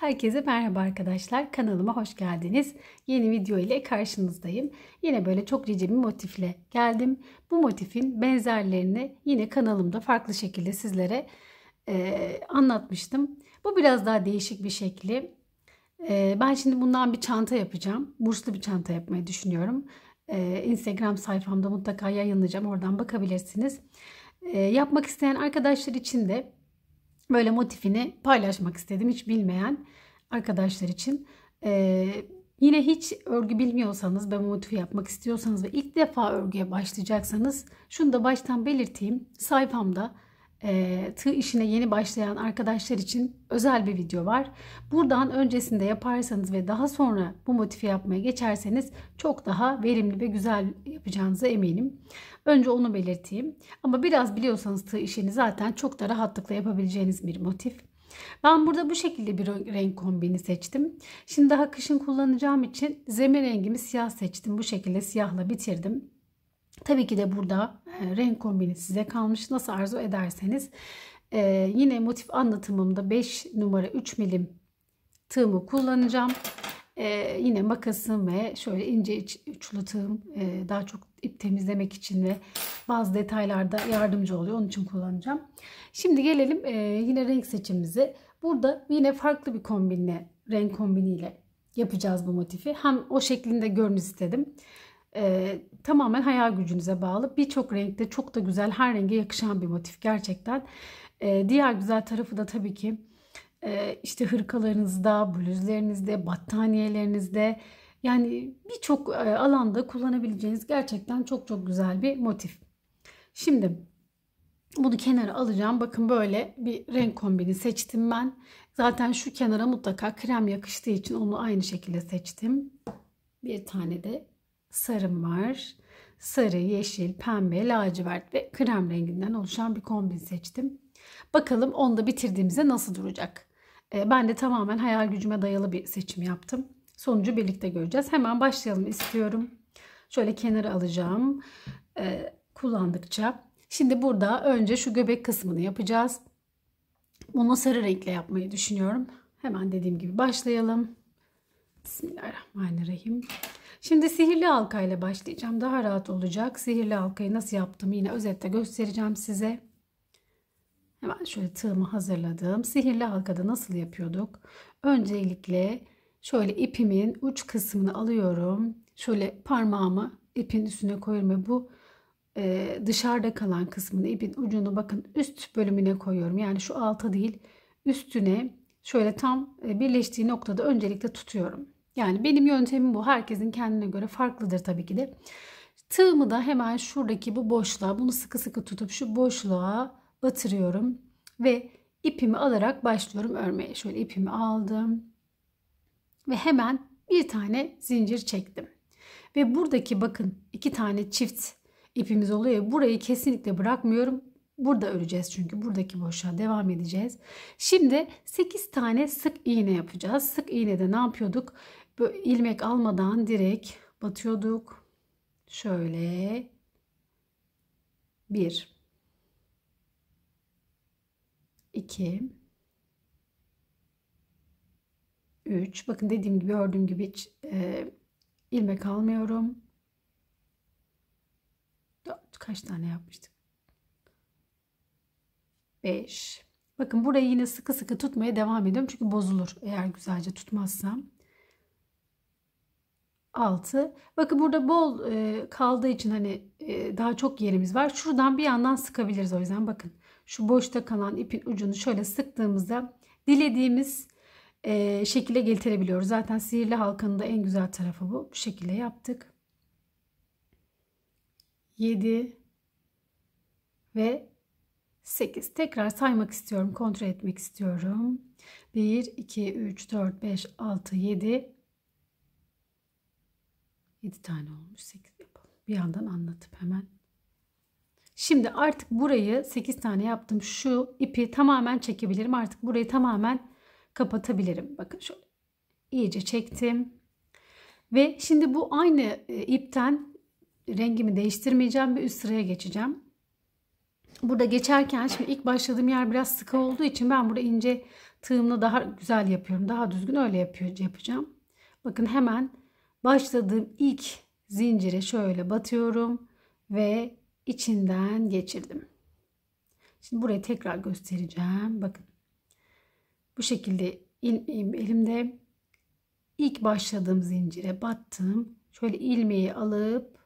Herkese merhaba arkadaşlar. Kanalıma hoş geldiniz. Yeni video ile karşınızdayım. Yine böyle çok rice bir motifle geldim. Bu motifin benzerlerini yine kanalımda farklı şekilde sizlere e, anlatmıştım. Bu biraz daha değişik bir şekli. E, ben şimdi bundan bir çanta yapacağım. Burslu bir çanta yapmayı düşünüyorum. E, Instagram sayfamda mutlaka yayınlayacağım. Oradan bakabilirsiniz. E, yapmak isteyen arkadaşlar için de böyle motifini paylaşmak istedim hiç bilmeyen arkadaşlar için. Ee, yine hiç örgü bilmiyorsanız ve motifi yapmak istiyorsanız ve ilk defa örgüye başlayacaksanız şunu da baştan belirteyim. Sayfamda e, tığ işine yeni başlayan arkadaşlar için özel bir video var. Buradan öncesinde yaparsanız ve daha sonra bu motifi yapmaya geçerseniz çok daha verimli ve güzel yapacağınıza eminim. Önce onu belirteyim. Ama biraz biliyorsanız tığ işini zaten çok da rahatlıkla yapabileceğiniz bir motif. Ben burada bu şekilde bir renk kombini seçtim. Şimdi daha kışın kullanacağım için zemin rengimi siyah seçtim. Bu şekilde siyahla bitirdim. Tabii ki de burada e, renk kombini size kalmış. Nasıl arzu ederseniz. Ee, yine motif anlatımımda 5 numara 3 milim tığımı kullanacağım. Ee, yine makasım ve şöyle ince iç, üçlü tığım e, daha çok ip temizlemek için ve bazı detaylarda yardımcı oluyor. Onun için kullanacağım. Şimdi gelelim e, yine renk seçimimize. Burada yine farklı bir kombinle, renk kombiniyle yapacağız bu motifi. Hem o şeklinde görün istedim. E, tamamen hayal gücünüze bağlı. Birçok renkte çok da güzel, her renge yakışan bir motif gerçekten. E, diğer güzel tarafı da tabii ki e, işte hırkalarınızda, bluzlerinizde, battaniyelerinizde yani birçok alanda kullanabileceğiniz gerçekten çok çok güzel bir motif. Şimdi bunu kenara alacağım. Bakın böyle bir renk kombini seçtim ben. Zaten şu kenara mutlaka krem yakıştığı için onu aynı şekilde seçtim. Bir tane de sarım var. Sarı, yeşil, pembe, lacivert ve krem renginden oluşan bir kombin seçtim. Bakalım onu da bitirdiğimizde nasıl duracak. Ee, ben de tamamen hayal gücüme dayalı bir seçim yaptım. Sonucu birlikte göreceğiz. Hemen başlayalım istiyorum. Şöyle kenara alacağım. E, kullandıkça. Şimdi burada önce şu göbek kısmını yapacağız. Bunu sarı renkle yapmayı düşünüyorum. Hemen dediğim gibi başlayalım. Bismillahirrahmanirrahim. Şimdi sihirli halka ile başlayacağım. Daha rahat olacak. Sihirli halkayı nasıl yaptım yine özette göstereceğim size. Hemen şöyle tığımı hazırladım. Sihirli halkada nasıl yapıyorduk? Öncelikle şöyle ipimin uç kısmını alıyorum. Şöyle parmağımı ipin üstüne koyuyorum ve bu e, dışarıda kalan kısmını ipin ucunu bakın üst bölümüne koyuyorum. Yani şu alta değil üstüne şöyle tam e, birleştiği noktada öncelikle tutuyorum. Yani benim yöntemim bu. Herkesin kendine göre farklıdır tabii ki de. Tığımı da hemen şuradaki bu boşluğa bunu sıkı sıkı tutup şu boşluğa batırıyorum. Ve ipimi alarak başlıyorum örmeye. Şöyle ipimi aldım. Ve hemen bir tane zincir çektim. Ve buradaki bakın iki tane çift ipimiz oluyor burayı kesinlikle bırakmıyorum. Burada öreceğiz çünkü buradaki boşluğa devam edeceğiz. Şimdi 8 tane sık iğne yapacağız. Sık iğnede ne yapıyorduk? Böyle ilmek almadan direkt batıyorduk. Şöyle bir, iki, üç. Bakın dediğim gibi gördüğüm gibi hiç, e, ilmek almıyorum. Dört, kaç tane yapmıştık? Beş. Bakın burayı yine sıkı sıkı tutmaya devam ediyorum. Çünkü bozulur eğer güzelce tutmazsam. 6. Bakın burada bol e, kaldığı için hani e, daha çok yerimiz var. Şuradan bir yandan sıkabiliriz o yüzden bakın. Şu boşta kalan ipin ucunu şöyle sıktığımızda dilediğimiz e, şekilde getirebiliyoruz. Zaten sihirli halkanın da en güzel tarafı bu. Bu şekilde yaptık. 7 ve 8. Tekrar saymak istiyorum. Kontrol etmek istiyorum. 1, 2, 3, 4, 5, 6, 7, 7 tane olmuş 8 yapalım. Bir yandan anlatıp hemen. Şimdi artık burayı 8 tane yaptım. Şu ipi tamamen çekebilirim. Artık burayı tamamen kapatabilirim. Bakın şöyle iyice çektim. Ve şimdi bu aynı e, ipten rengimi değiştirmeyeceğim bir üst sıraya geçeceğim. Burada geçerken şimdi ilk başladığım yer biraz sıkı olduğu için ben burada ince tığımla daha güzel yapıyorum. Daha düzgün öyle yapıyor, yapacağım. Bakın hemen başladığım ilk zincire şöyle batıyorum ve içinden geçirdim. Şimdi burayı tekrar göstereceğim. Bakın. Bu şekilde elimde ilk başladığım zincire battım. Şöyle ilmeği alıp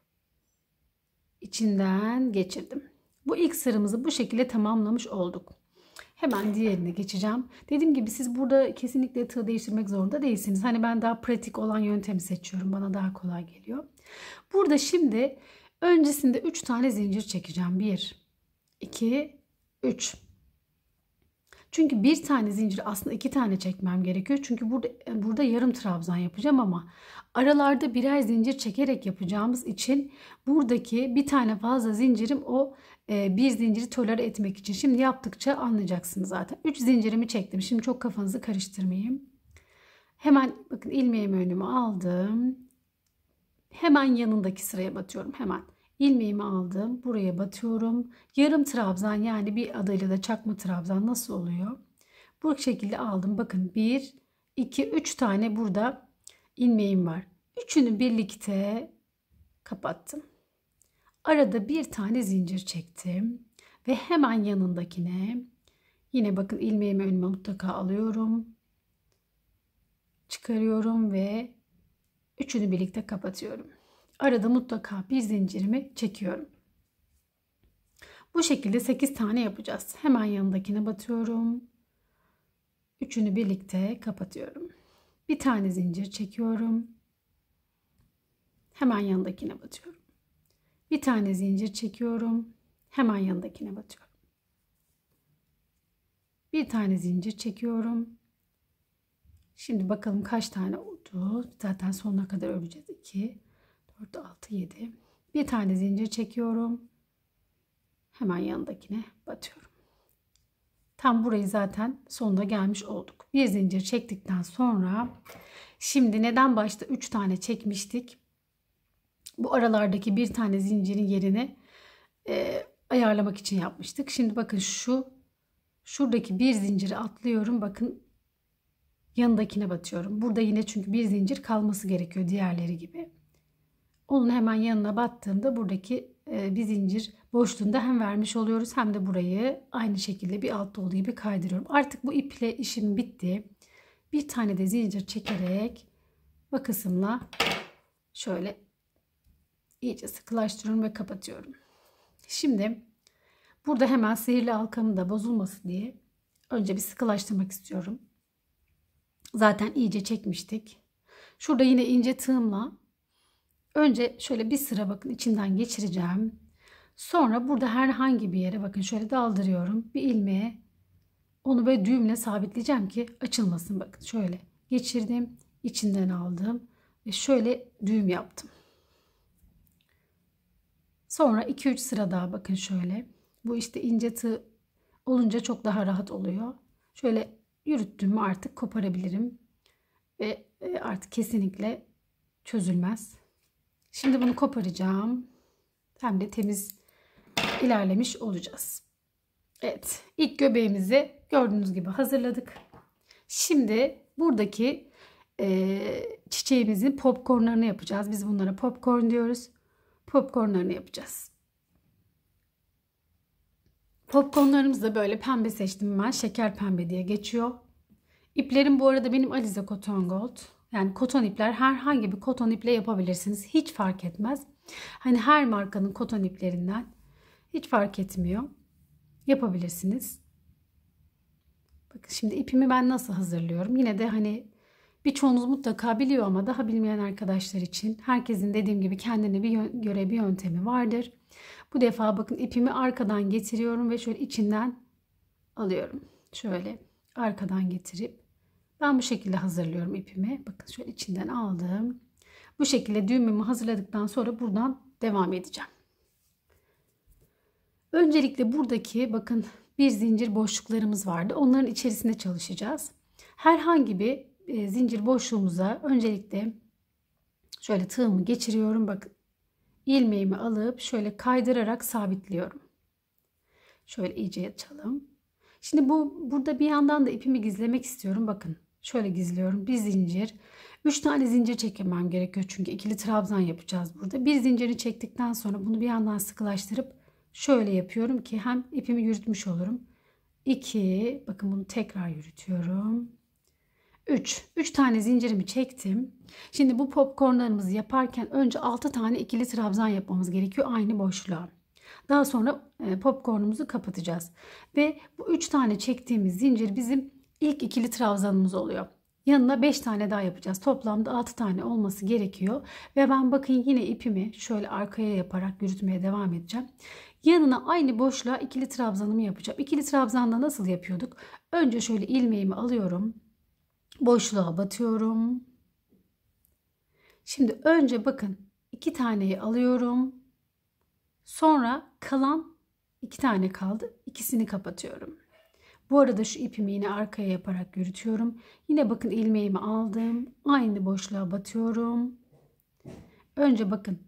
içinden geçirdim. Bu ilk sıramızı bu şekilde tamamlamış olduk. Hemen diğerine geçeceğim. Dediğim gibi siz burada kesinlikle tığ değiştirmek zorunda değilsiniz. Hani ben daha pratik olan yöntemi seçiyorum. Bana daha kolay geliyor. Burada şimdi öncesinde 3 tane zincir çekeceğim. 1, 2, 3. Çünkü bir tane zincir aslında iki tane çekmem gerekiyor. Çünkü burada, burada yarım trabzan yapacağım ama aralarda birer zincir çekerek yapacağımız için buradaki bir tane fazla zincirim o e, bir zinciri tolere etmek için. Şimdi yaptıkça anlayacaksınız zaten. 3 zincirimi çektim. Şimdi çok kafanızı karıştırmayayım. Hemen bakın ilmeğimi önüme aldım. Hemen yanındaki sıraya batıyorum. Hemen ilmeğimi aldım. Buraya batıyorum. Yarım trabzan yani bir adayla da çakma trabzan nasıl oluyor? Bu şekilde aldım. Bakın 1, 2, 3 tane burada ilmeğim var. Üçünü birlikte kapattım. Arada bir tane zincir çektim. Ve hemen yanındakine yine bakın ilmeğimi önüme mutlaka alıyorum. Çıkarıyorum ve üçünü birlikte kapatıyorum arada mutlaka bir zincirimi çekiyorum. Bu şekilde 8 tane yapacağız. Hemen yanındakine batıyorum. Üçünü birlikte kapatıyorum. Bir tane zincir çekiyorum. Hemen yanındakine batıyorum. Bir tane zincir çekiyorum. Hemen yanındakine batıyorum. Bir tane zincir çekiyorum. Şimdi bakalım kaç tane oldu. Zaten sonuna kadar öreceğiz. 2, 4 6 7 bir tane zincir çekiyorum hemen yanındakine batıyorum tam burayı zaten sonunda gelmiş olduk bir zincir çektikten sonra şimdi neden başta 3 tane çekmiştik bu aralardaki bir tane zincirin yerini e, ayarlamak için yapmıştık şimdi bakın şu şuradaki bir zinciri atlıyorum bakın yanındakine batıyorum burada yine çünkü bir zincir kalması gerekiyor diğerleri gibi onun hemen yanına battığımda buradaki e, bir zincir boşluğunda hem vermiş oluyoruz hem de burayı aynı şekilde bir alt dolu gibi kaydırıyorum. Artık bu iple işim bitti. Bir tane de zincir çekerek makasımla şöyle iyice sıkılaştırıyorum ve kapatıyorum. Şimdi burada hemen sihirli halkamın da bozulması diye önce bir sıkılaştırmak istiyorum. Zaten iyice çekmiştik. Şurada yine ince tığımla Önce şöyle bir sıra bakın içinden geçireceğim. Sonra burada herhangi bir yere bakın şöyle daldırıyorum. Bir ilmeğe onu böyle düğümle sabitleyeceğim ki açılmasın bakın. Şöyle geçirdim. içinden aldım. Ve şöyle düğüm yaptım. Sonra 2-3 sıra daha bakın şöyle. Bu işte ince tığ olunca çok daha rahat oluyor. Şöyle yürüttüğümü artık koparabilirim. Ve e, artık kesinlikle çözülmez. Şimdi bunu koparacağım. Hem de temiz ilerlemiş olacağız. Evet ilk göbeğimizi gördüğünüz gibi hazırladık. Şimdi buradaki e, çiçeğimizin popcornlarını yapacağız. Biz bunlara popcorn diyoruz. Popcornlarını yapacağız. Popcornlarımızı da böyle pembe seçtim ben. Şeker pembe diye geçiyor. İplerim bu arada benim Alize Cotton Gold. Yani koton ipler herhangi bir koton iple yapabilirsiniz. Hiç fark etmez. Hani her markanın koton iplerinden hiç fark etmiyor. Yapabilirsiniz. Bakın şimdi ipimi ben nasıl hazırlıyorum. Yine de hani birçoğunuz mutlaka biliyor ama daha bilmeyen arkadaşlar için herkesin dediğim gibi kendine bir göre bir yöntemi vardır. Bu defa bakın ipimi arkadan getiriyorum ve şöyle içinden alıyorum. Şöyle arkadan getirip ben bu şekilde hazırlıyorum ipimi. Bakın şöyle içinden aldım. Bu şekilde düğümümü hazırladıktan sonra buradan devam edeceğim. Öncelikle buradaki bakın bir zincir boşluklarımız vardı. Onların içerisinde çalışacağız. Herhangi bir e, zincir boşluğumuza öncelikle şöyle tığımı geçiriyorum. Bakın ilmeğimi alıp şöyle kaydırarak sabitliyorum. Şöyle iyice açalım. Şimdi bu burada bir yandan da ipimi gizlemek istiyorum. Bakın Şöyle gizliyorum. Bir zincir. 3 tane zincir çekmem gerekiyor çünkü ikili trabzan yapacağız burada. Bir zincirini çektikten sonra bunu bir yandan sıkılaştırıp şöyle yapıyorum ki hem ipimi yürütmüş olurum. 2 bakın bunu tekrar yürütüyorum. 3. 3 tane zincirimi çektim. Şimdi bu popcornlarımızı yaparken önce 6 tane ikili trabzan yapmamız gerekiyor aynı boşluğa. Daha sonra e, popcornumuzu kapatacağız. Ve bu 3 tane çektiğimiz zincir bizim ilk ikili trabzanımız oluyor. Yanına 5 tane daha yapacağız. Toplamda 6 tane olması gerekiyor. Ve ben bakın yine ipimi şöyle arkaya yaparak yürütmeye devam edeceğim. Yanına aynı boşluğa ikili trabzanımı yapacağım. İkili trabzanda nasıl yapıyorduk? Önce şöyle ilmeğimi alıyorum. Boşluğa batıyorum. Şimdi önce bakın iki taneyi alıyorum. Sonra kalan iki tane kaldı. İkisini kapatıyorum. Bu arada şu ipimi yine arkaya yaparak yürütüyorum. Yine bakın ilmeğimi aldım. Aynı boşluğa batıyorum. Önce bakın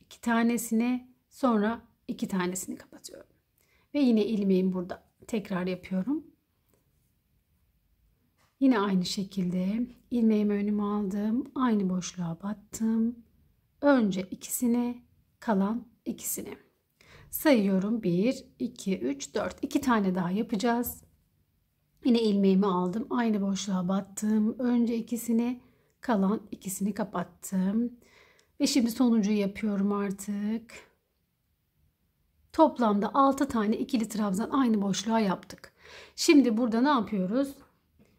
iki tanesini sonra iki tanesini kapatıyorum. Ve yine ilmeğim burada. Tekrar yapıyorum. Yine aynı şekilde ilmeğimi önüme aldım. Aynı boşluğa battım. Önce ikisini kalan ikisini. Sayıyorum 1, 2, 3, 4. 2 tane daha yapacağız. Yine ilmeğimi aldım. Aynı boşluğa battım. Önce ikisini kalan ikisini kapattım. Ve şimdi sonuncuyu yapıyorum artık. Toplamda 6 tane ikili trabzan aynı boşluğa yaptık. Şimdi burada ne yapıyoruz?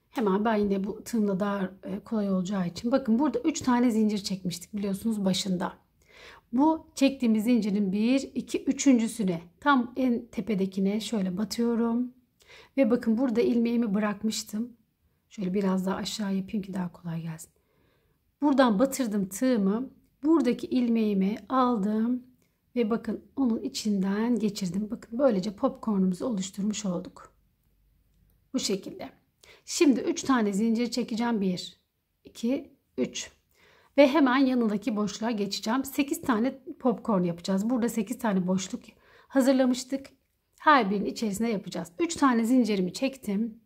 Hemen ben yine bu tığımla daha e, kolay olacağı için. Bakın burada 3 tane zincir çekmiştik biliyorsunuz başında. Bu çektiğimiz zincirin 1, 2, 3.süne tam en tepedekine şöyle batıyorum. Ve bakın burada ilmeğimi bırakmıştım. Şöyle biraz daha aşağı yapayım ki daha kolay gelsin. Buradan batırdım tığımı. Buradaki ilmeğimi aldım ve bakın onun içinden geçirdim. Bakın böylece popcornumuzu oluşturmuş olduk. Bu şekilde. Şimdi 3 tane zincir çekeceğim. 1, 2, 3. Ve hemen yanındaki boşluğa geçeceğim. 8 tane popcorn yapacağız. Burada 8 tane boşluk hazırlamıştık her birinin içerisine yapacağız. 3 tane zincirimi çektim.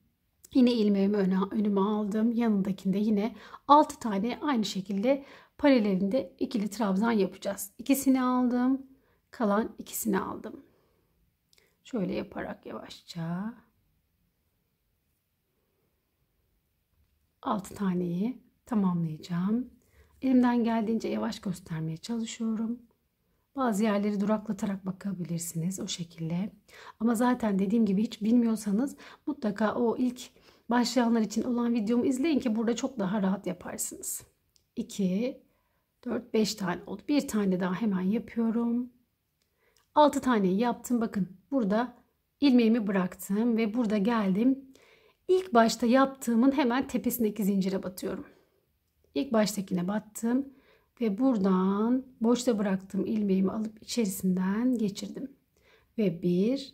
Yine ilmeğimi öne, önüme aldım. Yanındakinde yine 6 tane aynı şekilde paralelinde ikili trabzan yapacağız. İkisini aldım. Kalan ikisini aldım. Şöyle yaparak yavaşça 6 taneyi tamamlayacağım. Elimden geldiğince yavaş göstermeye çalışıyorum. Bazı yerleri duraklatarak bakabilirsiniz o şekilde. Ama zaten dediğim gibi hiç bilmiyorsanız mutlaka o ilk başlayanlar için olan videomu izleyin ki burada çok daha rahat yaparsınız. 2 4 5 tane oldu. Bir tane daha hemen yapıyorum. 6 tane yaptım. Bakın burada ilmeğimi bıraktım ve burada geldim. İlk başta yaptığımın hemen tepesindeki zincire batıyorum. İlk baştakine battım. Ve buradan boşta bıraktığım ilmeğimi alıp içerisinden geçirdim. Ve 1,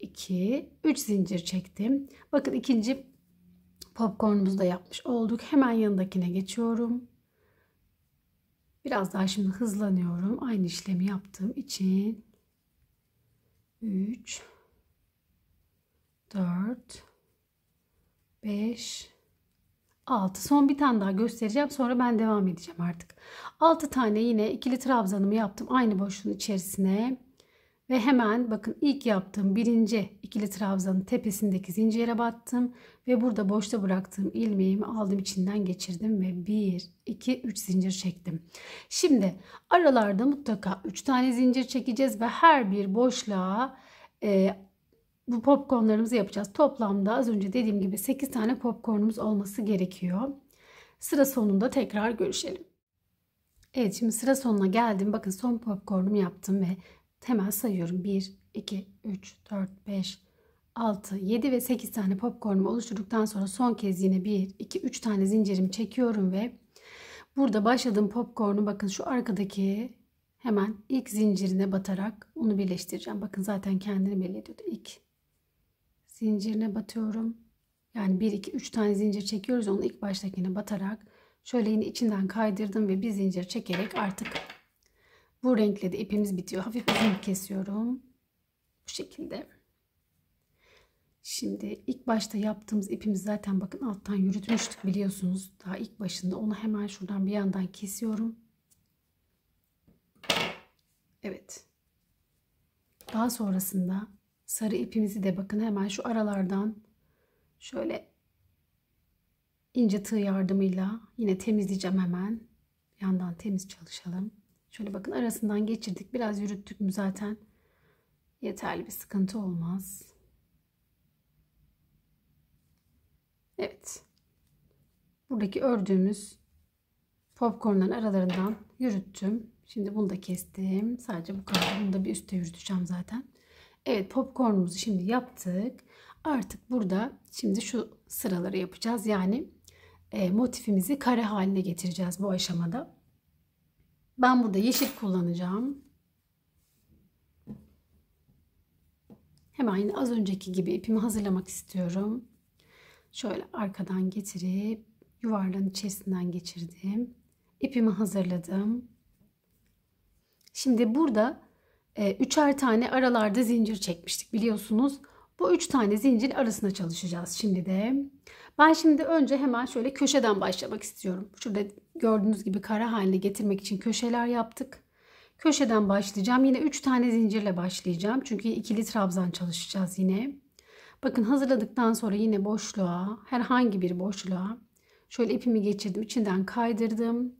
2, 3 zincir çektim. Bakın ikinci popcornumuzu da yapmış olduk. Hemen yanındakine geçiyorum. Biraz daha şimdi hızlanıyorum. Aynı işlemi yaptığım için 3 4 5 6. Son bir tane daha göstereceğim. Sonra ben devam edeceğim artık. 6 tane yine ikili trabzanımı yaptım. Aynı boşluğun içerisine. Ve hemen bakın ilk yaptığım birinci ikili trabzanın tepesindeki zincire battım. Ve burada boşta bıraktığım ilmeğimi aldım içinden geçirdim. Ve 1, 2, 3 zincir çektim. Şimdi aralarda mutlaka 3 tane zincir çekeceğiz. Ve her bir boşluğa e, bu popcornlarımızı yapacağız. Toplamda az önce dediğim gibi 8 tane popcornumuz olması gerekiyor. Sıra sonunda tekrar görüşelim. Evet şimdi sıra sonuna geldim. Bakın son popcornumu yaptım ve hemen sayıyorum. 1, 2, 3, 4, 5, 6, 7 ve 8 tane popcornum oluşturduktan sonra son kez yine 1, 2, 3 tane zincirimi çekiyorum ve burada başladığım popcornu bakın şu arkadaki hemen ilk zincirine batarak onu birleştireceğim. Bakın zaten kendini belli ediyordu. İlk zincirine batıyorum. Yani 1 2 3 tane zincir çekiyoruz. Onu ilk baştakine batarak şöyle yine içinden kaydırdım ve bir zincir çekerek artık bu renkle de ipimiz bitiyor. Hafif uzun kesiyorum. Bu şekilde. Şimdi ilk başta yaptığımız ipimiz zaten bakın alttan yürütmüştük biliyorsunuz. Daha ilk başında onu hemen şuradan bir yandan kesiyorum. Evet. Daha sonrasında sarı ipimizi de bakın hemen şu aralardan şöyle ince tığ yardımıyla yine temizleyeceğim hemen. Yandan temiz çalışalım. Şöyle bakın arasından geçirdik. Biraz yürüttük mü zaten yeterli bir sıkıntı olmaz. Evet. Buradaki ördüğümüz popcornların aralarından yürüttüm. Şimdi bunu da kestim. Sadece bu kadar. Bunu da bir üstte yürüteceğim zaten. Evet popcornumuzu şimdi yaptık. Artık burada şimdi şu sıraları yapacağız. Yani e, motifimizi kare haline getireceğiz bu aşamada. Ben burada yeşil kullanacağım. Hemen az önceki gibi ipimi hazırlamak istiyorum. Şöyle arkadan getirip yuvarlağın içerisinden geçirdim. İpimi hazırladım. Şimdi burada ee, üçer tane aralarda zincir çekmiştik biliyorsunuz. Bu üç tane zincir arasına çalışacağız şimdi de. Ben şimdi önce hemen şöyle köşeden başlamak istiyorum. Şurada gördüğünüz gibi kara haline getirmek için köşeler yaptık. Köşeden başlayacağım. Yine üç tane zincirle başlayacağım. Çünkü ikili trabzan çalışacağız yine. Bakın hazırladıktan sonra yine boşluğa, herhangi bir boşluğa şöyle ipimi geçirdim. içinden kaydırdım.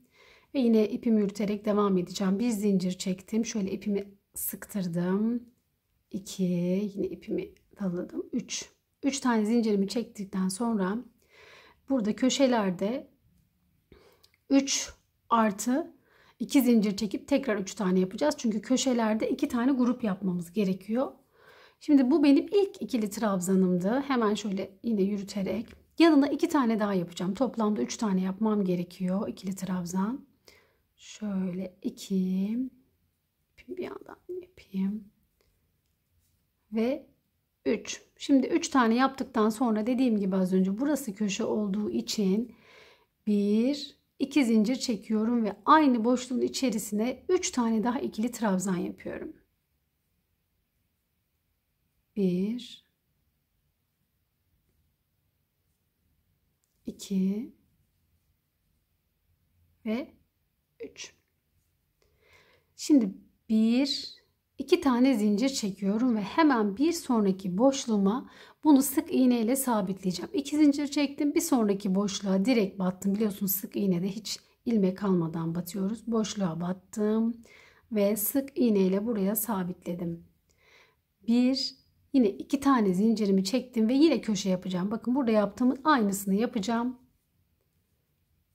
Ve yine ipimi yürüterek devam edeceğim. Bir zincir çektim. Şöyle ipimi sıktırdım. 2 yine ipimi daladım. 3 3 tane zincirimi çektikten sonra burada köşelerde 3 artı 2 zincir çekip tekrar 3 tane yapacağız. Çünkü köşelerde 2 tane grup yapmamız gerekiyor. Şimdi bu benim ilk ikili trabzanımdı. Hemen şöyle yine yürüterek yanına 2 tane daha yapacağım. Toplamda 3 tane yapmam gerekiyor ikili trabzan. Şöyle 2 Şöyle bir yandan yapayım. Ve 3. Şimdi 3 tane yaptıktan sonra dediğim gibi az önce burası köşe olduğu için 1 2 zincir çekiyorum ve aynı boşluğun içerisine 3 tane daha ikili trabzan yapıyorum. 1 2 ve 3. Şimdi bir, iki tane zincir çekiyorum ve hemen bir sonraki boşluğuma bunu sık iğne ile sabitleyeceğim. İki zincir çektim. Bir sonraki boşluğa direkt battım. Biliyorsunuz sık iğnede hiç ilmek almadan batıyoruz. Boşluğa battım ve sık iğne ile buraya sabitledim. Bir, yine iki tane zincirimi çektim ve yine köşe yapacağım. Bakın burada yaptığımın aynısını yapacağım.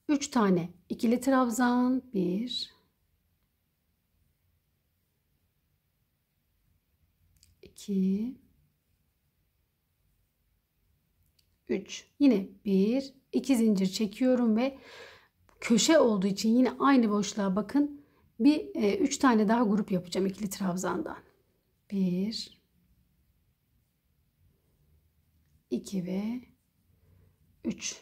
3 tane ikili trabzan 1 2 3 yine 1 2 zincir çekiyorum ve köşe olduğu için yine aynı boşluğa bakın bir 3 e, tane daha grup yapacağım ikili trabzandan 1 2 ve 3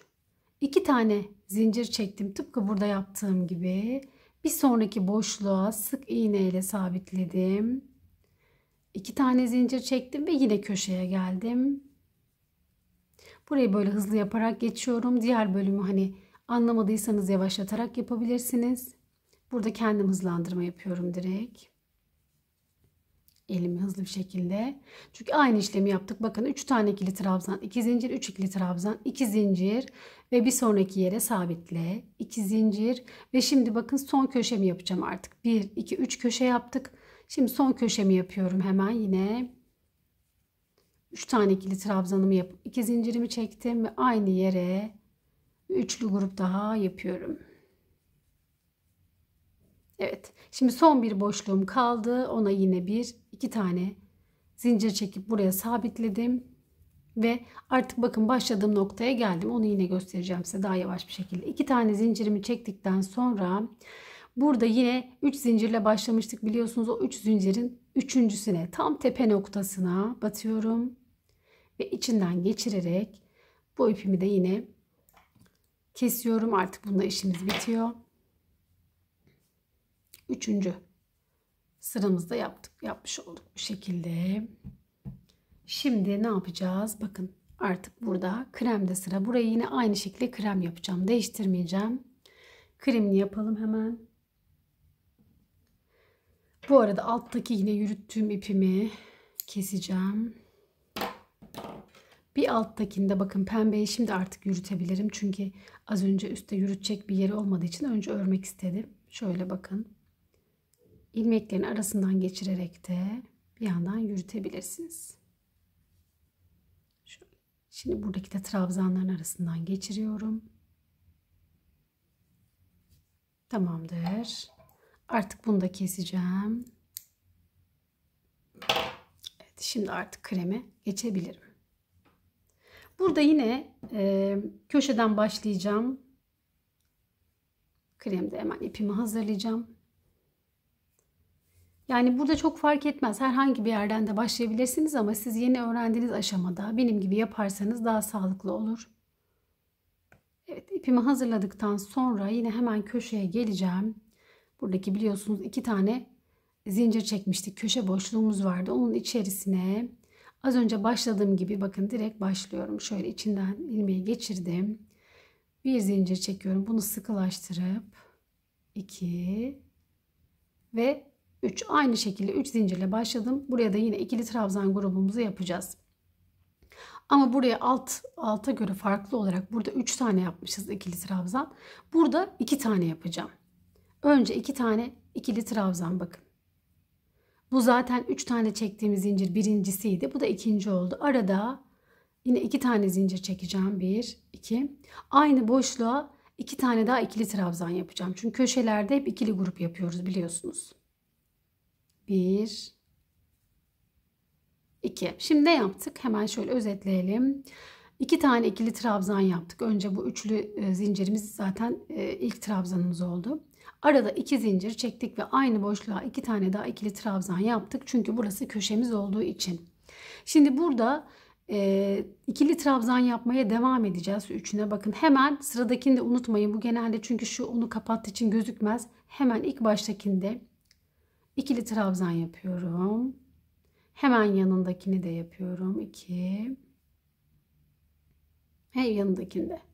2 tane zincir çektim tıpkı burada yaptığım gibi bir sonraki boşluğa sık iğne ile sabitledim İki tane zincir çektim ve yine köşeye geldim. Burayı böyle hızlı yaparak geçiyorum. Diğer bölümü hani anlamadıysanız yavaşlatarak yapabilirsiniz. Burada kendim hızlandırma yapıyorum direkt. Elimi hızlı bir şekilde. Çünkü aynı işlemi yaptık. Bakın 3 tane ikili trabzan, 2 zincir, 3 ikili trabzan, 2 zincir ve bir sonraki yere sabitle. 2 zincir ve şimdi bakın son köşemi yapacağım artık. 1, 2, 3 köşe yaptık. Şimdi son köşemi yapıyorum hemen yine. 3 tane ikili trabzanımı yap, 2 zincirimi çektim ve aynı yere üçlü grup daha yapıyorum. Evet. Şimdi son bir boşluğum kaldı. Ona yine bir iki tane zincir çekip buraya sabitledim. Ve artık bakın başladığım noktaya geldim. Onu yine göstereceğim size daha yavaş bir şekilde. İki tane zincirimi çektikten sonra Burada yine 3 zincirle başlamıştık biliyorsunuz. O 3 zincirin üçüncüsüne tam tepe noktasına batıyorum. Ve içinden geçirerek bu ipimi de yine kesiyorum. Artık bununla işimiz bitiyor. Üçüncü sıramızda yaptık. Yapmış olduk bu şekilde. Şimdi ne yapacağız? Bakın artık burada kremde sıra. Burayı yine aynı şekilde krem yapacağım. Değiştirmeyeceğim. Kremini yapalım hemen. Bu arada alttaki yine yürüttüğüm ipimi keseceğim. Bir alttakinde bakın pembeyi şimdi artık yürütebilirim. Çünkü az önce üstte yürütecek bir yeri olmadığı için önce örmek istedim. Şöyle bakın. İlmeklerin arasından geçirerek de bir yandan yürütebilirsiniz. Şöyle. Şimdi buradaki de trabzanların arasından geçiriyorum. Tamamdır. Artık bunu da keseceğim. Evet, şimdi artık kreme geçebilirim. Burada yine e, köşeden başlayacağım. Kremde hemen ipimi hazırlayacağım. Yani burada çok fark etmez. Herhangi bir yerden de başlayabilirsiniz ama siz yeni öğrendiğiniz aşamada benim gibi yaparsanız daha sağlıklı olur. Evet ipimi hazırladıktan sonra yine hemen köşeye geleceğim. Buradaki biliyorsunuz iki tane zincir çekmiştik. Köşe boşluğumuz vardı. Onun içerisine az önce başladığım gibi bakın direkt başlıyorum. Şöyle içinden ilmeği geçirdim. Bir zincir çekiyorum. Bunu sıkılaştırıp 2 ve 3 aynı şekilde 3 zincirle başladım. Buraya da yine ikili trabzan grubumuzu yapacağız. Ama buraya alt alta göre farklı olarak burada 3 tane yapmışız ikili trabzan. Burada 2 tane yapacağım. Önce iki tane ikili trabzan bakın. Bu zaten üç tane çektiğimiz zincir birincisiydi. Bu da ikinci oldu. Arada yine iki tane zincir çekeceğim. Bir, iki. Aynı boşluğa iki tane daha ikili trabzan yapacağım. Çünkü köşelerde hep ikili grup yapıyoruz biliyorsunuz. Bir, iki. Şimdi ne yaptık? Hemen şöyle özetleyelim. İki tane ikili trabzan yaptık. Önce bu üçlü e, zincirimiz zaten e, ilk trabzanımız oldu. Arada iki zincir çektik ve aynı boşluğa iki tane daha ikili trabzan yaptık. Çünkü burası köşemiz olduğu için. Şimdi burada e, ikili trabzan yapmaya devam edeceğiz. Üçüne bakın. Hemen sıradakini de unutmayın. Bu genelde çünkü şu onu kapattığı için gözükmez. Hemen ilk baştakinde ikili trabzan yapıyorum. Hemen yanındakini de yapıyorum. 2 Hey yanındakinde.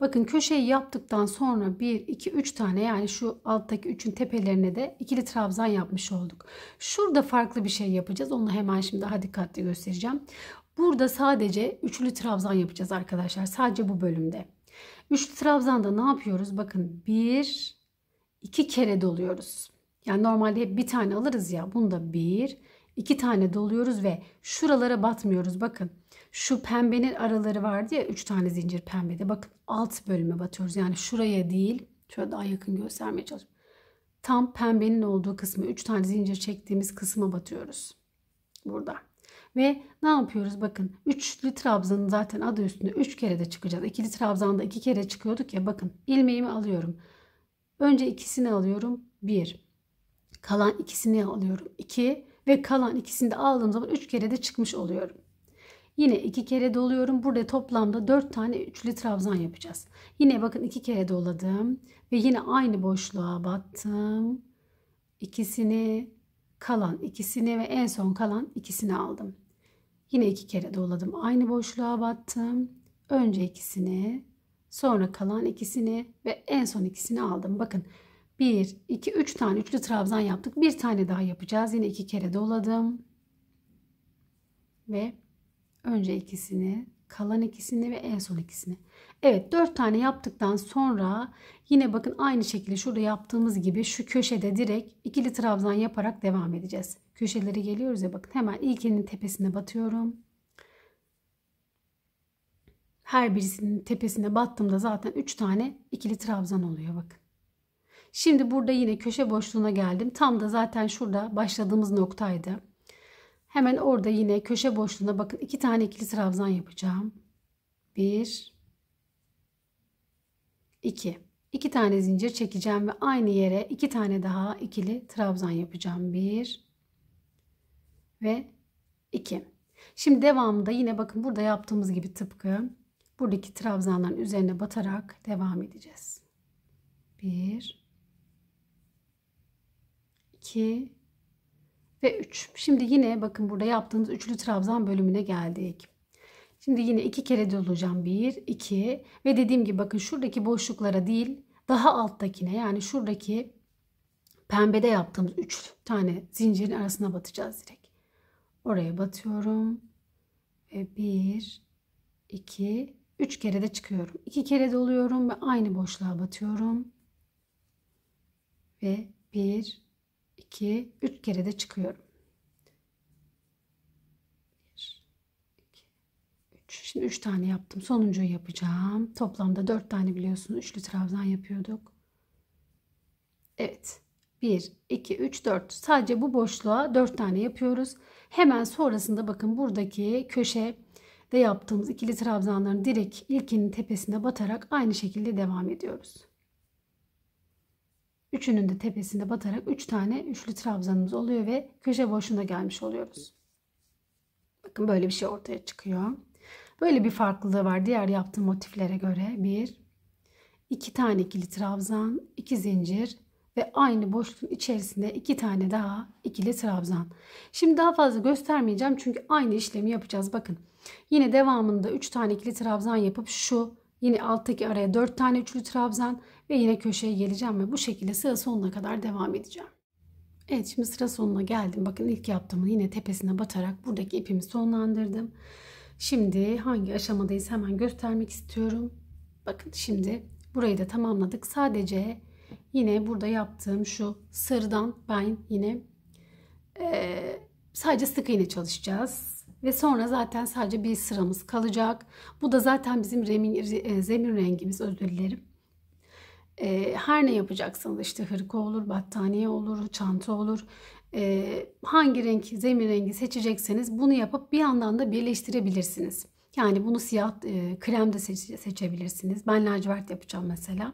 Bakın köşeyi yaptıktan sonra 1, 2, 3 tane yani şu alttaki 3'ün tepelerine de ikili trabzan yapmış olduk. Şurada farklı bir şey yapacağız. Onu hemen şimdi daha dikkatli göstereceğim. Burada sadece üçlü trabzan yapacağız arkadaşlar. Sadece bu bölümde. Üçlü trabzanda ne yapıyoruz? Bakın 1, 2 kere doluyoruz. Yani normalde hep bir tane alırız ya. Bunda 1, 2 tane doluyoruz ve şuralara batmıyoruz. Bakın şu pembenin araları vardı ya 3 tane zincir pembede. Bakın alt bölüme batıyoruz. Yani şuraya değil. Şöyle daha yakın göstermeye çalışıyorum. Tam pembenin olduğu kısmı 3 tane zincir çektiğimiz kısma batıyoruz. Burada. Ve ne yapıyoruz? Bakın üçlü trabzanın zaten adı üstünde 3 kere de çıkacağız. İkili trabzanda 2 iki kere çıkıyorduk ya bakın ilmeğimi alıyorum. Önce ikisini alıyorum 1. Kalan ikisini alıyorum 2 ve kalan ikisini de aldığım zaman 3 kere de çıkmış oluyorum. Yine iki kere doluyorum. Burada toplamda 4 tane üçlü trabzan yapacağız. Yine bakın iki kere doladım. Ve yine aynı boşluğa battım. İkisini kalan ikisini ve en son kalan ikisini aldım. Yine iki kere doladım. Aynı boşluğa battım. Önce ikisini, sonra kalan ikisini ve en son ikisini aldım. Bakın 1, 2, 3 tane üçlü trabzan yaptık. Bir tane daha yapacağız. Yine iki kere doladım. Ve Önce ikisini, kalan ikisini ve en son ikisini. Evet 4 tane yaptıktan sonra yine bakın aynı şekilde şurada yaptığımız gibi şu köşede direkt ikili trabzan yaparak devam edeceğiz. Köşeleri geliyoruz ya bakın hemen ilkinin tepesine batıyorum. Her birisinin tepesine battığımda zaten 3 tane ikili trabzan oluyor bakın. Şimdi burada yine köşe boşluğuna geldim. Tam da zaten şurada başladığımız noktaydı. Hemen orada yine köşe boşluğuna bakın iki tane ikili trabzan yapacağım. Bir, iki. İki tane zincir çekeceğim ve aynı yere iki tane daha ikili trabzan yapacağım. Bir ve iki. Şimdi devamında yine bakın burada yaptığımız gibi tıpkı buradaki trabzanların üzerine batarak devam edeceğiz. Bir, iki ve 3. Şimdi yine bakın burada yaptığımız üçlü trabzan bölümüne geldik. Şimdi yine iki kere dolacağım. 1, 2 ve dediğim gibi bakın şuradaki boşluklara değil daha alttakine yani şuradaki pembede yaptığımız 3 tane zincirin arasına batacağız direkt. Oraya batıyorum. Ve 1, 2, 3 kere de çıkıyorum. 2 kere doluyorum ve aynı boşluğa batıyorum. Ve 1, 2, 3 kere de çıkıyorum. 1, 2, 3. Şimdi 3 tane yaptım. Sonuncuyu yapacağım. Toplamda 4 tane biliyorsunuz. Üçlü trabzan yapıyorduk. Evet. 1, 2, 3, 4. Sadece bu boşluğa 4 tane yapıyoruz. Hemen sonrasında bakın buradaki köşe de yaptığımız ikili trabzanların direkt ilkinin tepesine batarak aynı şekilde devam ediyoruz. Üçünün de tepesinde batarak 3 üç tane üçlü trabzanımız oluyor ve köşe boşluğuna gelmiş oluyoruz. Bakın böyle bir şey ortaya çıkıyor. Böyle bir farklılığı var diğer yaptığım motiflere göre. Bir, iki tane ikili trabzan, iki zincir ve aynı boşluğun içerisinde iki tane daha ikili trabzan. Şimdi daha fazla göstermeyeceğim çünkü aynı işlemi yapacağız. Bakın yine devamında üç tane ikili trabzan yapıp şu Yine alttaki araya 4 tane üçlü trabzan ve yine köşeye geleceğim ve bu şekilde sıra sonuna kadar devam edeceğim. Evet şimdi sıra sonuna geldim. Bakın ilk yaptığımın yine tepesine batarak buradaki ipimi sonlandırdım. Şimdi hangi aşamadayız hemen göstermek istiyorum. Bakın şimdi burayı da tamamladık. Sadece yine burada yaptığım şu sarıdan ben yine e, sadece sık iğne çalışacağız. Ve sonra zaten sadece bir sıramız kalacak. Bu da zaten bizim remin, e, zemin rengimiz özür dilerim. E, her ne yapacaksanız işte hırka olur, battaniye olur, çanta olur. E, hangi renk, zemin rengi seçecekseniz bunu yapıp bir yandan da birleştirebilirsiniz. Yani bunu siyah e, krem de seç, seçebilirsiniz. Ben lacivert yapacağım mesela.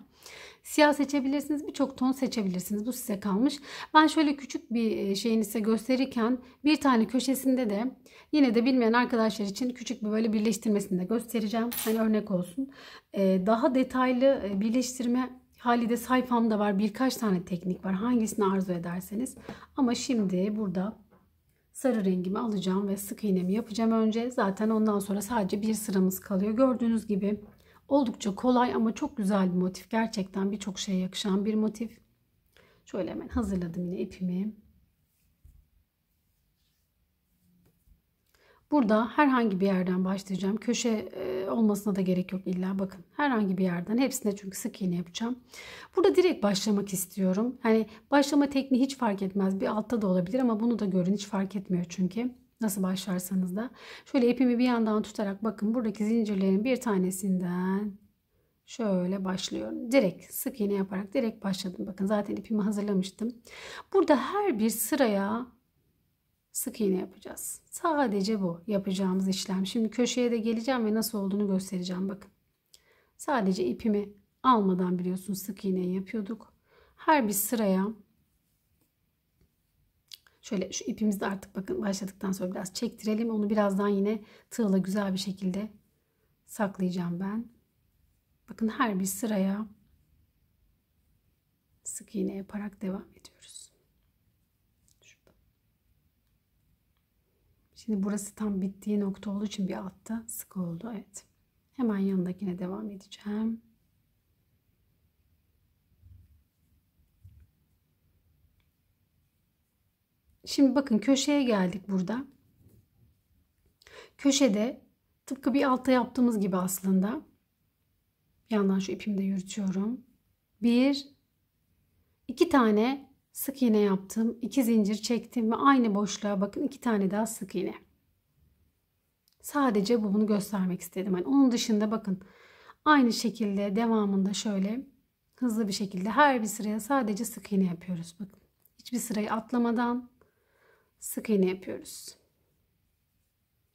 Siyah seçebilirsiniz. Birçok ton seçebilirsiniz. Bu size kalmış. Ben şöyle küçük bir e, şeyini size gösterirken bir tane köşesinde de yine de bilmeyen arkadaşlar için küçük bir böyle birleştirmesini de göstereceğim. Hani örnek olsun. E, daha detaylı e, birleştirme hali de sayfamda var birkaç tane teknik var. Hangisini arzu ederseniz. Ama şimdi burada sarı rengimi alacağım ve sık iğnemi yapacağım önce. Zaten ondan sonra sadece bir sıramız kalıyor. Gördüğünüz gibi Oldukça kolay ama çok güzel bir motif. Gerçekten birçok şeye yakışan bir motif. Şöyle hemen hazırladım yine ipimi. Burada herhangi bir yerden başlayacağım. Köşe e, olmasına da gerek yok illa bakın. Herhangi bir yerden hepsine çünkü sık iğne yapacağım. Burada direkt başlamak istiyorum. Hani başlama tekniği hiç fark etmez. Bir altta da olabilir ama bunu da görün hiç fark etmiyor çünkü. Nasıl başlarsanız da. Şöyle ipimi bir yandan tutarak bakın buradaki zincirlerin bir tanesinden şöyle başlıyorum. Direkt sık iğne yaparak direkt başladım. Bakın zaten ipimi hazırlamıştım. Burada her bir sıraya sık iğne yapacağız. Sadece bu yapacağımız işlem. Şimdi köşeye de geleceğim ve nasıl olduğunu göstereceğim. Bakın. Sadece ipimi almadan biliyorsunuz sık iğneyi yapıyorduk. Her bir sıraya Şöyle şu ipimizi artık bakın başladıktan sonra biraz çektirelim. Onu birazdan yine tığla güzel bir şekilde saklayacağım ben. Bakın her bir sıraya sık iğne yaparak devam ediyoruz. Şurada. Şimdi burası tam bittiği nokta olduğu için bir altta sık oldu. Evet. Hemen yanındakine devam edeceğim. Şimdi bakın köşeye geldik burada. Köşede tıpkı bir altta yaptığımız gibi aslında. yandan şu ipimi de yürütüyorum. Bir, iki tane sık iğne yaptım. iki zincir çektim ve aynı boşluğa bakın iki tane daha sık iğne. Sadece bunu göstermek istedim. Yani onun dışında bakın aynı şekilde devamında şöyle hızlı bir şekilde her bir sıraya sadece sık iğne yapıyoruz. Bakın hiçbir sırayı atlamadan sık iğne yapıyoruz.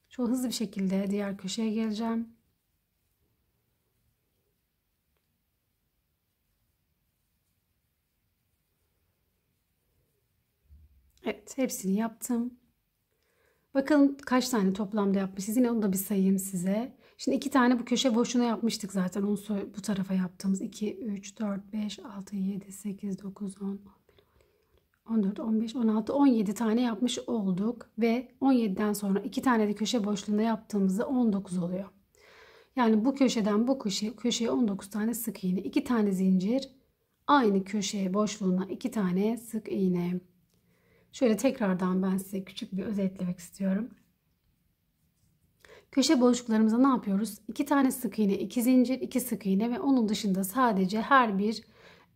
Çok hızlı bir şekilde diğer köşeye geleceğim. Evet hepsini yaptım. Bakalım kaç tane toplamda yapmışız. Yine onu da bir sayayım size. Şimdi iki tane bu köşe boşuna yapmıştık zaten. Onu bu tarafa yaptığımız 2, 3, 4, 5, 6, 7, 8, 9, 10, 14, 15, 16, 17 tane yapmış olduk ve 17'den sonra 2 tane de köşe boşluğunda yaptığımızda 19 oluyor. Yani bu köşeden bu köşe, köşeye 19 tane sık iğne, 2 tane zincir, aynı köşeye boşluğuna 2 tane sık iğne. Şöyle tekrardan ben size küçük bir özetlemek istiyorum. Köşe boşluklarımıza ne yapıyoruz? 2 tane sık iğne, 2 zincir, 2 sık iğne ve onun dışında sadece her bir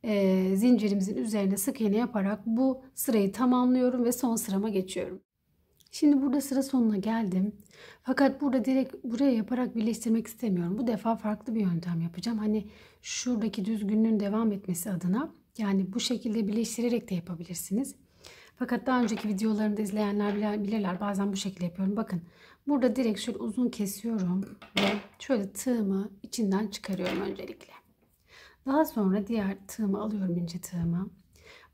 e, zincirimizin üzerine sık iğne yaparak bu sırayı tamamlıyorum ve son sırama geçiyorum. Şimdi burada sıra sonuna geldim. Fakat burada direkt buraya yaparak birleştirmek istemiyorum. Bu defa farklı bir yöntem yapacağım. Hani şuradaki düzgünlüğün devam etmesi adına yani bu şekilde birleştirerek de yapabilirsiniz. Fakat daha önceki videolarımda izleyenler bilirler. Bazen bu şekilde yapıyorum. Bakın burada direkt şöyle uzun kesiyorum ve şöyle tığımı içinden çıkarıyorum öncelikle. Daha sonra diğer tığımı alıyorum ince tığımı.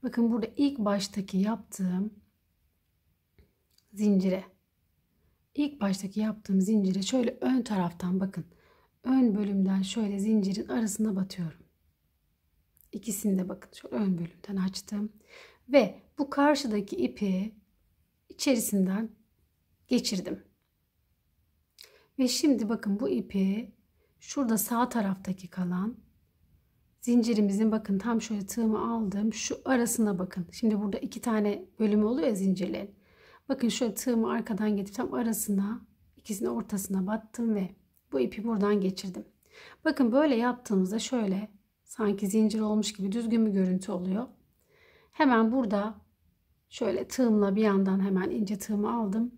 Bakın burada ilk baştaki yaptığım zincire. İlk baştaki yaptığım zincire şöyle ön taraftan bakın. Ön bölümden şöyle zincirin arasına batıyorum. İkisini de bakın şöyle ön bölümden açtım. Ve bu karşıdaki ipi içerisinden geçirdim. Ve şimdi bakın bu ipi şurada sağ taraftaki kalan zincirimizin bakın tam şöyle tığımı aldım. Şu arasına bakın. Şimdi burada iki tane bölümü oluyor ya zincirlerin. Bakın şöyle tığımı arkadan getirdim tam arasına ikisinin ortasına battım ve bu ipi buradan geçirdim. Bakın böyle yaptığımızda şöyle sanki zincir olmuş gibi düzgün bir görüntü oluyor. Hemen burada şöyle tığımla bir yandan hemen ince tığımı aldım.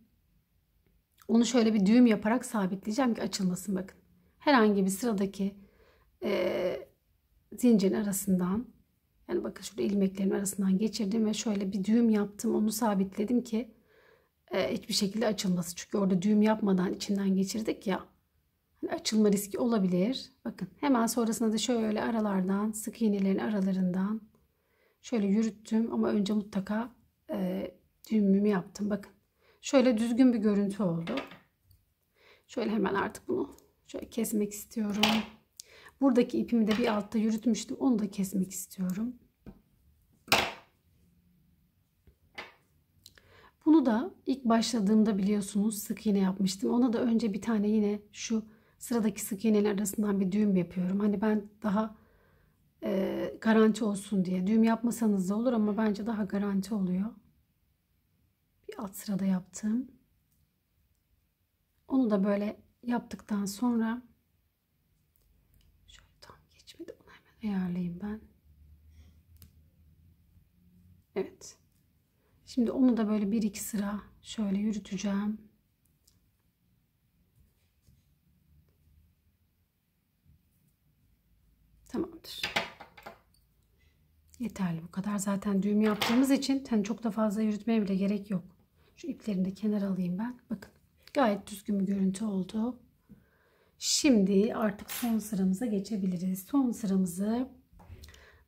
Onu şöyle bir düğüm yaparak sabitleyeceğim ki açılmasın bakın. Herhangi bir sıradaki e, zincirin arasından yani bakın şurada ilmeklerin arasından geçirdim ve şöyle bir düğüm yaptım. Onu sabitledim ki e, hiçbir şekilde açılması. Çünkü orada düğüm yapmadan içinden geçirdik ya. Hani açılma riski olabilir. Bakın hemen sonrasında da şöyle aralardan sık iğnelerin aralarından şöyle yürüttüm ama önce mutlaka e, düğümümü yaptım. Bakın şöyle düzgün bir görüntü oldu. Şöyle hemen artık bunu şöyle kesmek istiyorum. Buradaki ipimi de bir altta yürütmüştüm. Onu da kesmek istiyorum. Bunu da ilk başladığımda biliyorsunuz sık iğne yapmıştım. Ona da önce bir tane yine şu sıradaki sık iğneler arasından bir düğüm yapıyorum. Hani ben daha e, garanti olsun diye. Düğüm yapmasanız da olur ama bence daha garanti oluyor. Bir alt sırada yaptım. Onu da böyle yaptıktan sonra ayarlayayım ben. Evet. Şimdi onu da böyle bir iki sıra şöyle yürüteceğim. Tamamdır. Yeterli bu kadar. Zaten düğüm yaptığımız için yani çok da fazla yürütmeye bile gerek yok. Şu iplerini de kenara alayım ben. Bakın gayet düzgün bir görüntü oldu. Şimdi artık son sıramıza geçebiliriz. Son sıramızı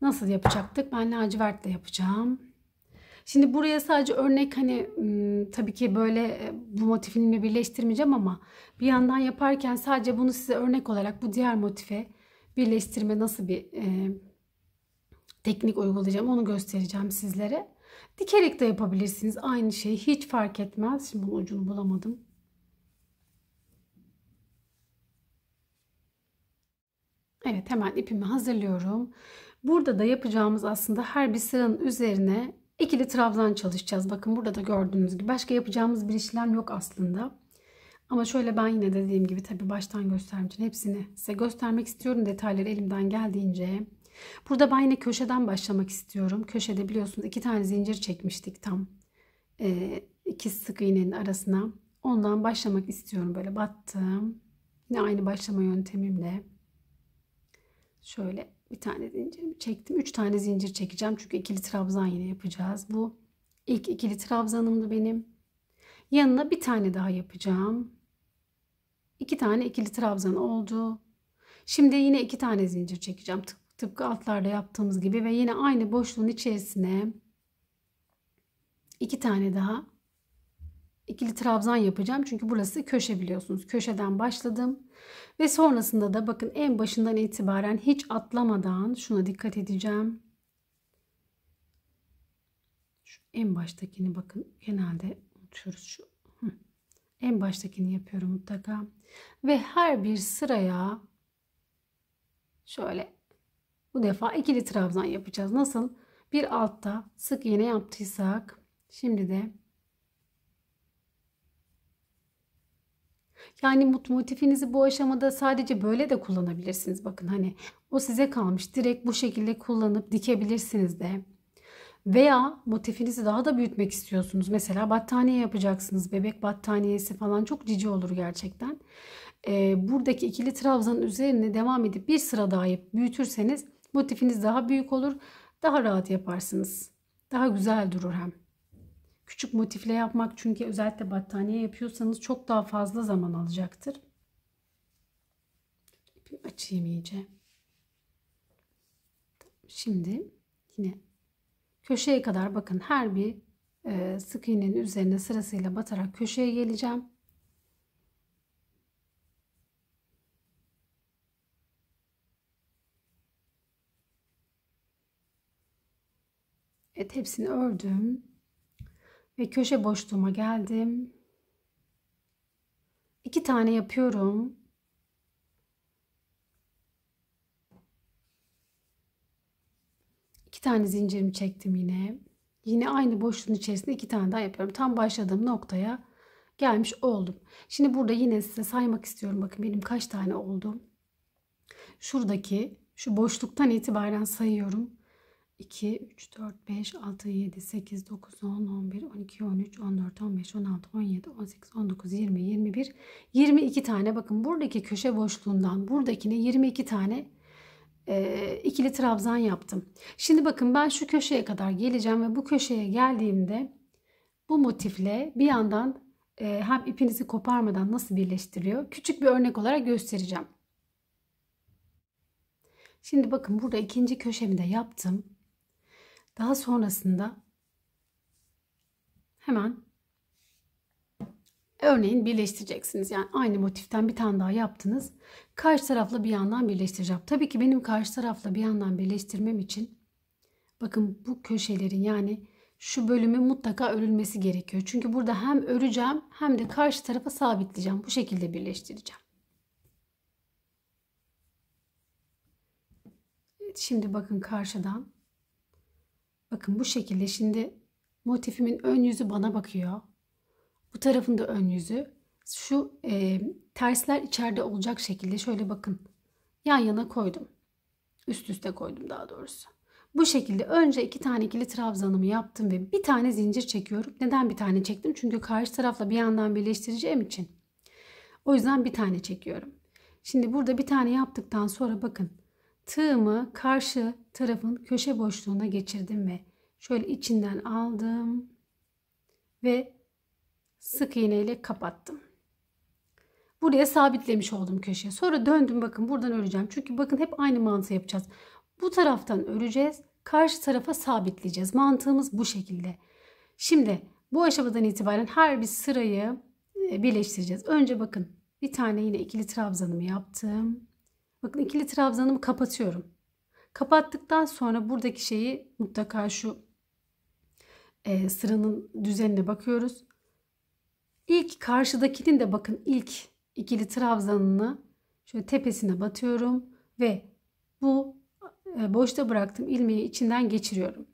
nasıl yapacaktık? Ben lacivertle yapacağım. Şimdi buraya sadece örnek hani tabii ki böyle e, bu motifini birleştirmeyeceğim ama bir yandan yaparken sadece bunu size örnek olarak bu diğer motife birleştirme nasıl bir e, teknik uygulayacağım onu göstereceğim sizlere. Dikerek de yapabilirsiniz aynı şeyi hiç fark etmez. Şimdi bunun ucunu bulamadım. Evet hemen ipimi hazırlıyorum. Burada da yapacağımız aslında her bir sıranın üzerine ikili trabzan çalışacağız. Bakın burada da gördüğünüz gibi başka yapacağımız bir işlem yok aslında. Ama şöyle ben yine dediğim gibi tabii baştan göstermek için hepsini size göstermek istiyorum detayları elimden geldiğince. Burada ben yine köşeden başlamak istiyorum. Köşede biliyorsunuz iki tane zincir çekmiştik tam e, iki sık iğnenin arasına. Ondan başlamak istiyorum böyle battım. Yine aynı başlama yöntemimle. Şöyle bir tane zincir çektim. Üç tane zincir çekeceğim. Çünkü ikili trabzan yine yapacağız. Bu ilk ikili trabzanımdı benim. Yanına bir tane daha yapacağım. İki tane ikili trabzan oldu. Şimdi yine iki tane zincir çekeceğim. Tıpkı altlarda yaptığımız gibi ve yine aynı boşluğun içerisine iki tane daha ikili trabzan yapacağım. Çünkü burası köşe biliyorsunuz. Köşeden başladım. Ve sonrasında da bakın en başından itibaren hiç atlamadan şuna dikkat edeceğim. Şu en baştakini bakın genelde unutuyoruz şu. En baştakini yapıyorum mutlaka. Ve her bir sıraya şöyle bu defa ikili trabzan yapacağız. Nasıl? Bir altta sık iğne yaptıysak şimdi de Yani motifinizi bu aşamada sadece böyle de kullanabilirsiniz. Bakın hani o size kalmış. Direkt bu şekilde kullanıp dikebilirsiniz de. Veya motifinizi daha da büyütmek istiyorsunuz. Mesela battaniye yapacaksınız. Bebek battaniyesi falan çok cici olur gerçekten. Ee, buradaki ikili trabzanın üzerine devam edip bir sıra daha yapıp büyütürseniz motifiniz daha büyük olur. Daha rahat yaparsınız. Daha güzel durur hem küçük motifle yapmak çünkü özellikle battaniye yapıyorsanız çok daha fazla zaman alacaktır. Bir açayım iyice. Şimdi yine köşeye kadar bakın her bir e, sık iğnenin üzerine sırasıyla batarak köşeye geleceğim. Evet hepsini ördüm. Ve köşe boşluğuma geldim. İki tane yapıyorum. İki tane zincirimi çektim yine. Yine aynı boşluğun içerisinde iki tane daha yapıyorum. Tam başladığım noktaya gelmiş oldum. Şimdi burada yine size saymak istiyorum. Bakın benim kaç tane oldum? Şuradaki şu boşluktan itibaren sayıyorum. 2, 3, 4, 5, 6, 7, 8, 9, 10, 11, 12, 13, 14, 15, 16, 17, 18, 19, 20, 21, 22 tane. Bakın buradaki köşe boşluğundan buradakine 22 tane e, ikili trabzan yaptım. Şimdi bakın ben şu köşeye kadar geleceğim ve bu köşeye geldiğimde bu motifle bir yandan e, hem ipinizi koparmadan nasıl birleştiriyor küçük bir örnek olarak göstereceğim. Şimdi bakın burada ikinci köşemi de yaptım. Daha sonrasında hemen örneğin birleştireceksiniz. Yani aynı motiften bir tane daha yaptınız. Karşı tarafla bir yandan birleştireceğim. Tabii ki benim karşı tarafla bir yandan birleştirmem için bakın bu köşelerin yani şu bölümü mutlaka örülmesi gerekiyor. Çünkü burada hem öreceğim hem de karşı tarafa sabitleyeceğim. Bu şekilde birleştireceğim. Evet, şimdi bakın karşıdan Bakın bu şekilde şimdi motifimin ön yüzü bana bakıyor. Bu tarafında ön yüzü. Şu e, tersler içeride olacak şekilde şöyle bakın. Yan yana koydum. Üst üste koydum daha doğrusu. Bu şekilde önce iki tane ikili trabzanımı yaptım ve bir tane zincir çekiyorum. Neden bir tane çektim? Çünkü karşı tarafla bir yandan birleştireceğim için. O yüzden bir tane çekiyorum. Şimdi burada bir tane yaptıktan sonra bakın tığımı karşı tarafın köşe boşluğuna geçirdim ve şöyle içinden aldım ve sık iğne ile kapattım. Buraya sabitlemiş oldum köşeye. Sonra döndüm bakın buradan öreceğim. Çünkü bakın hep aynı mantığı yapacağız. Bu taraftan öreceğiz. Karşı tarafa sabitleyeceğiz. Mantığımız bu şekilde. Şimdi bu aşamadan itibaren her bir sırayı e, birleştireceğiz. Önce bakın bir tane yine ikili trabzanımı yaptım. Bakın ikili trabzanımı kapatıyorum. Kapattıktan sonra buradaki şeyi mutlaka şu e, sıranın düzenine bakıyoruz. İlk karşıdakinin de bakın ilk ikili trabzanını şöyle tepesine batıyorum ve bu e, boşta bıraktığım ilmeği içinden geçiriyorum.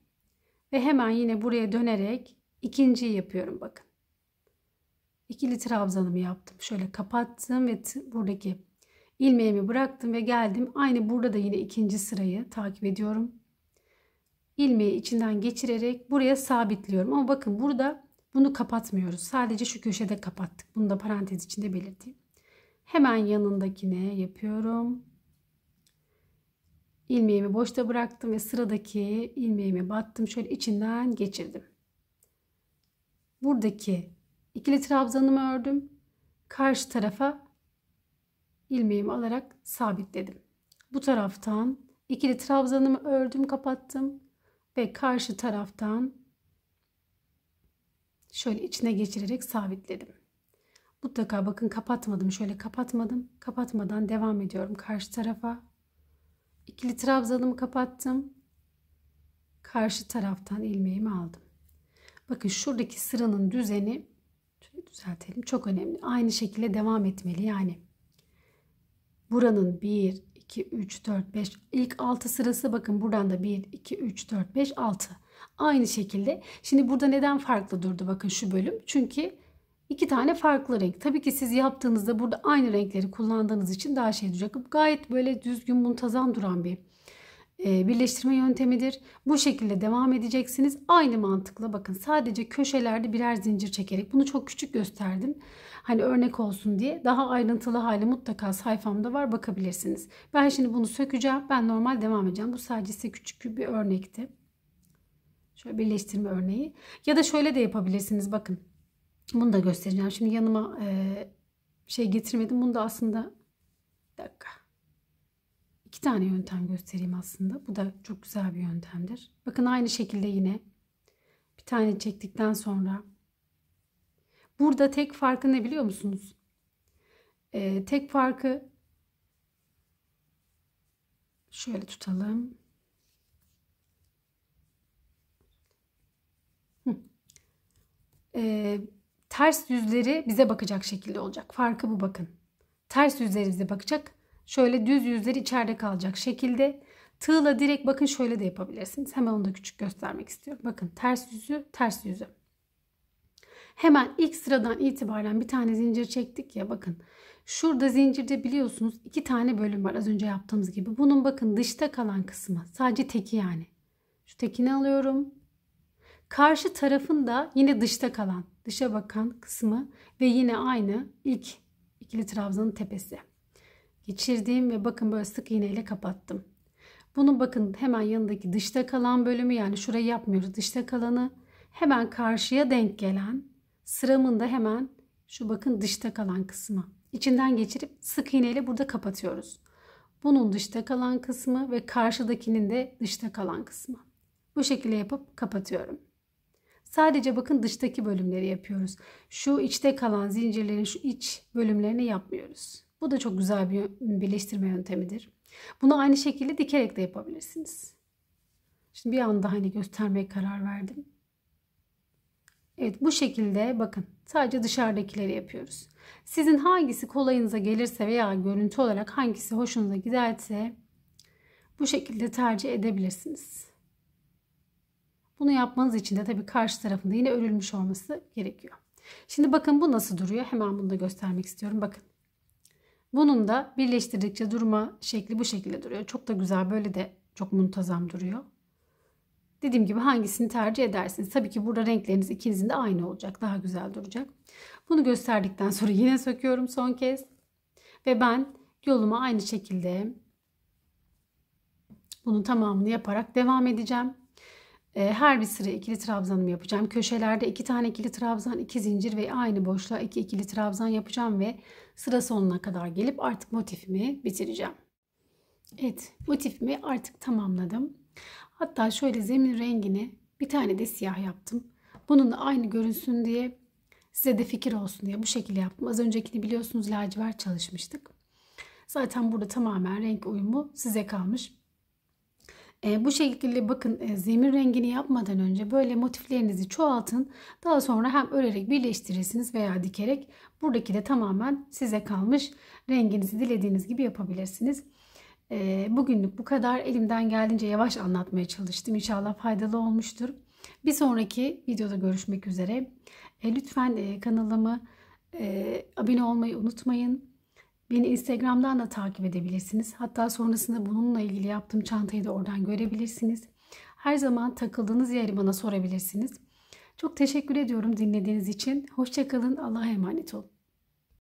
Ve hemen yine buraya dönerek ikinciyi yapıyorum bakın. İkili trabzanımı yaptım. Şöyle kapattım ve buradaki ilmeğimi bıraktım ve geldim. Aynı burada da yine ikinci sırayı takip ediyorum. İlmeği içinden geçirerek buraya sabitliyorum. Ama bakın burada bunu kapatmıyoruz. Sadece şu köşede kapattık. Bunu da parantez içinde belirteyim. Hemen yanındakine yapıyorum. İlmeğimi boşta bıraktım ve sıradaki ilmeğimi battım. Şöyle içinden geçirdim. Buradaki ikili trabzanımı ördüm. Karşı tarafa ilmeğimi alarak sabitledim. Bu taraftan ikili trabzanımı ördüm kapattım ve karşı taraftan şöyle içine geçirerek sabitledim. Mutlaka bakın kapatmadım. Şöyle kapatmadım. Kapatmadan devam ediyorum karşı tarafa. İkili trabzanımı kapattım. Karşı taraftan ilmeğimi aldım. Bakın şuradaki sıranın düzeni şöyle düzeltelim. Çok önemli. Aynı şekilde devam etmeli. Yani Buranın 1, 2, 3, 4, 5 ilk 6 sırası bakın buradan da 1, 2, 3, 4, 5, 6. Aynı şekilde şimdi burada neden farklı durdu bakın şu bölüm. Çünkü iki tane farklı renk. Tabii ki siz yaptığınızda burada aynı renkleri kullandığınız için daha şey duracak. Gayet böyle düzgün muntazam duran bir e, birleştirme yöntemidir. Bu şekilde devam edeceksiniz. Aynı mantıkla bakın sadece köşelerde birer zincir çekerek bunu çok küçük gösterdim. Hani örnek olsun diye daha ayrıntılı hali mutlaka sayfamda var bakabilirsiniz. Ben şimdi bunu sökeceğim. Ben normal devam edeceğim. Bu sadece size küçük bir örnekti. Şöyle birleştirme örneği. Ya da şöyle de yapabilirsiniz. Bakın bunu da göstereceğim. Şimdi yanıma e, şey getirmedim. Bunu da aslında bir dakika iki tane yöntem göstereyim aslında. Bu da çok güzel bir yöntemdir. Bakın aynı şekilde yine bir tane çektikten sonra burada tek farkı ne biliyor musunuz? Ee, tek farkı şöyle tutalım. Ee, ters yüzleri bize bakacak şekilde olacak. Farkı bu bakın. Ters yüzleri bize bakacak. Şöyle düz yüzleri içeride kalacak şekilde. Tığla direkt bakın şöyle de yapabilirsiniz. Hemen onu da küçük göstermek istiyorum. Bakın ters yüzü ters yüzü. Hemen ilk sıradan itibaren bir tane zincir çektik ya bakın. Şurada zincirde biliyorsunuz iki tane bölüm var az önce yaptığımız gibi. Bunun bakın dışta kalan kısmı sadece teki yani. Şu tekini alıyorum. Karşı tarafın da yine dışta kalan, dışa bakan kısmı ve yine aynı ilk ikili trabzanın tepesi geçirdiğim ve bakın böyle sık iğneyle kapattım. Bunun bakın hemen yanındaki dışta kalan bölümü yani şurayı yapmıyoruz. Dışta kalanı hemen karşıya denk gelen sıramın da hemen şu bakın dışta kalan kısmı. İçinden geçirip sık iğneyle burada kapatıyoruz. Bunun dışta kalan kısmı ve karşıdakinin de dışta kalan kısmı. Bu şekilde yapıp kapatıyorum. Sadece bakın dıştaki bölümleri yapıyoruz. Şu içte kalan zincirlerin şu iç bölümlerini yapmıyoruz. Bu da çok güzel bir birleştirme yöntemidir. Bunu aynı şekilde dikerek de yapabilirsiniz. Şimdi bir anda hani göstermeye karar verdim. Evet bu şekilde bakın sadece dışarıdakileri yapıyoruz. Sizin hangisi kolayınıza gelirse veya görüntü olarak hangisi hoşunuza giderse bu şekilde tercih edebilirsiniz. Bunu yapmanız için de tabii karşı tarafında yine örülmüş olması gerekiyor. Şimdi bakın bu nasıl duruyor. Hemen bunu da göstermek istiyorum. Bakın bunun da birleştirdikçe durma şekli bu şekilde duruyor. Çok da güzel böyle de çok muntazam duruyor. Dediğim gibi hangisini tercih edersiniz? Tabii ki burada renkleriniz ikinizin de aynı olacak. Daha güzel duracak. Bunu gösterdikten sonra yine söküyorum son kez. Ve ben yoluma aynı şekilde bunun tamamını yaparak devam edeceğim. Ee, her bir sıra ikili trabzanımı yapacağım. Köşelerde iki tane ikili trabzan, iki zincir ve aynı boşluğa iki ikili trabzan yapacağım ve sıra sonuna kadar gelip artık motifimi bitireceğim. Evet motifimi artık tamamladım. Hatta şöyle zemin rengini bir tane de siyah yaptım. Bununla aynı görünsün diye size de fikir olsun diye bu şekilde yaptım. Az öncekini biliyorsunuz lacivert çalışmıştık. Zaten burada tamamen renk uyumu size kalmış. E, bu şekilde bakın e, zemin rengini yapmadan önce böyle motiflerinizi çoğaltın. Daha sonra hem örerek birleştirirsiniz veya dikerek. Buradaki de tamamen size kalmış. Renginizi dilediğiniz gibi yapabilirsiniz. E, bugünlük bu kadar. Elimden geldiğince yavaş anlatmaya çalıştım. İnşallah faydalı olmuştur. Bir sonraki videoda görüşmek üzere. E, lütfen e, kanalımı e, abone olmayı unutmayın. Beni Instagram'dan da takip edebilirsiniz. Hatta sonrasında bununla ilgili yaptığım çantayı da oradan görebilirsiniz. Her zaman takıldığınız yeri bana sorabilirsiniz. Çok teşekkür ediyorum dinlediğiniz için. Hoşçakalın. Allah'a emanet olun.